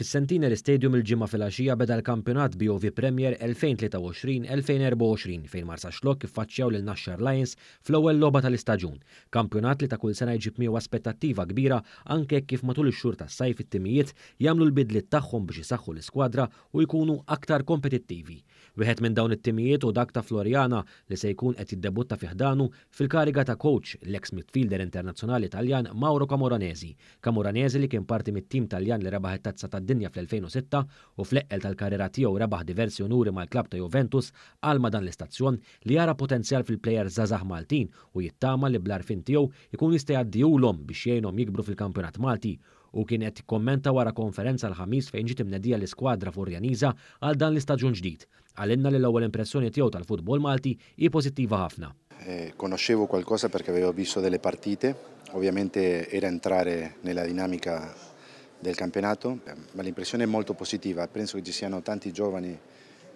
Fis-Sentinel Stadium il-ġimgħa fil-għaxija beda l-kampjonat BOV Premier 2023-2024 fejn Marsa Xlok iffaċċjaw lil Nashar Lions fl-ewwel logħba tal-istaġun. Kampjonat li ta' kull sena jġib miegħu aspettattiva kbira anke kif matul ix-xhur tas-sajf it-timijiet jagħmlu l-bidliet tagħhom biex isaħħu l-iskwadra u jkunu aktar kompetittivi. Wieħed minn dawn it-timijiet u dak ta' Floriana li se jkun qed jiddebutta fiħdanu fil-kariga ta' coach l-ex midfielder internazzjonali Taljan Mauro Camoranesi. Camoranesi li kien parti mit-tim Taljan li rebaħet tazza ta' id-dinja fl-2006 u fl-eqqel tal-karriera tiegħu rebaħ diversi unuri mal-klab ta' Juventus għalma dan l-istazzjon li jara potenzjal fil-plejer Zazah Maltin u jittama li bl-arfin tiegħu jkun jista' jgħaddijulhom biex jgħinhom jikbru fil-kampjonat Malti u kien qed kommenta wara konferenza l-ħamis fejn ġiet imnedija l-iskwadra Furjaniża għal dan l-istaġun ġdid. Għalinna li l-ewwel impressjoni tiegħu tal-futbol Malti hi pożittiva ħafna. Eh, conoscevo qualcosa perché avevo visto delle partite, ovviamente era entrare nella dinamica del campionato, ma l'impressione è molto positiva, penso che ci siano tanti giovani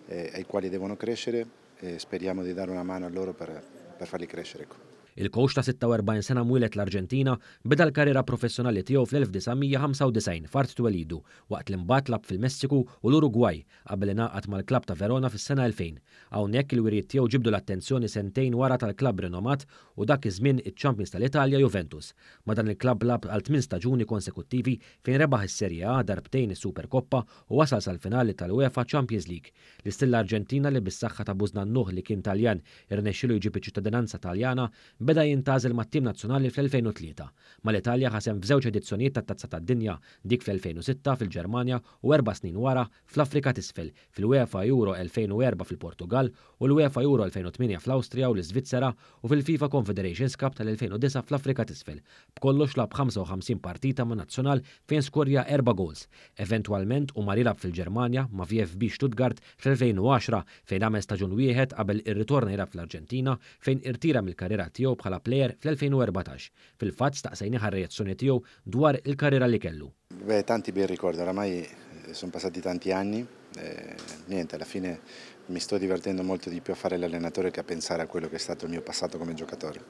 eh, ai quali devono crescere e speriamo di dare una mano a loro per, per farli crescere. Ecco. Il-koċ ta' 46 sena mwilet l-Arġentina beda l-karriera professjonali tiegħu fl-1995 fart twelidu waqt l-imbat lab fil-Messiku u l-Urugwaj qabel ingħaqad mal-klab ta' Verona fis-sena 2000. Hawnhekk il-wiriet tiegħu ġibdu l-attenzjoni sentejn wara tal-klabb renomat u dak iż-żmien iċ-Champions tal-Italja Juventus. Ma dan il-klabb lab għal 8 staġuni konsekuttivi fejn rebaħ is-Serie A darbtejn is-Superkoppa u wasal sal-finali tal-UEFA Champions League. L-istilla Arġentina li bis-saħħa ta' Buznan-nuħ li kien Taljan irnexxilu jġib iċ-ċittadinanza Taljana beda jintażel mat-tim nazzjonali fl-2003, ma l-Italja ħasem f'żewġ edizzjonijiet tat-Tazza tad-Dinja dik fl-2006 fil-Ġermanja u erba' snin wara fl-Afrika t'isfel fil-UEFA Euro 2004 fil-Portugal u l-UEFA Euro 2008 fl-Awstrija u l svizzera u fil-FIFA Confederations Cup tal-2009 fl-Afrika t'isfel. B'kollox lab 55 partita ma' nazzjonal fejn skorja erba' gols, Eventualment u marilab fil-Ġermanja ma' VFB Stuttgart fl-2010 fejn għamel staġun wieħed qabel ir-ritorna jirab fl-Arġentina fejn irtira mill-karriera tiegħu tiegħu bħala plejer fl-2014. Fil-fatt staqsejni ħarreazzjoni tiegħu dwar il-karriera li kellu. Beh, tanti ben ricordo, oramai eh, sono passati tanti anni, eh, niente, alla fine mi sto divertendo molto di più a fare l'allenatore che a pensare a quello che è stato il mio passato come giocatore.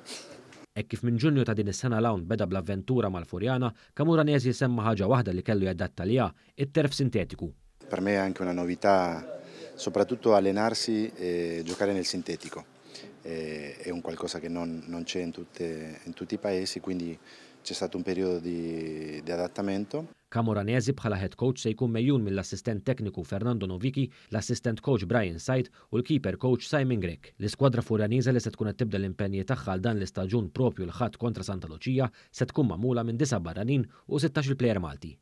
E kif minn ġunju ta' din is-sena lawn beda bl-avventura mal-Furjana, Kamura Nesi semma ħaġa waħda li kellu jadatta lija, it-terf sintetiku. Per me è anche una novità, soprattutto allenarsi e giocare nel sintetico. Eh, è un qualcosa che non, non c'è in, in, tutti i paesi, quindi c'è stato un periodo di, di adattamento. Kamoranezi bħala head coach se jkun mejjun mill-assistent tekniku Fernando Noviki, l-assistent coach Brian Sajt u l-keeper coach Simon Grek. L-iskwadra furjaniza li se tkun qed tibda l-impenji tagħha dan l-istaġun propju l-ħadd kontra Santa Lucia se tkun magħmula minn disa barranin u 16 il-plejer Malti.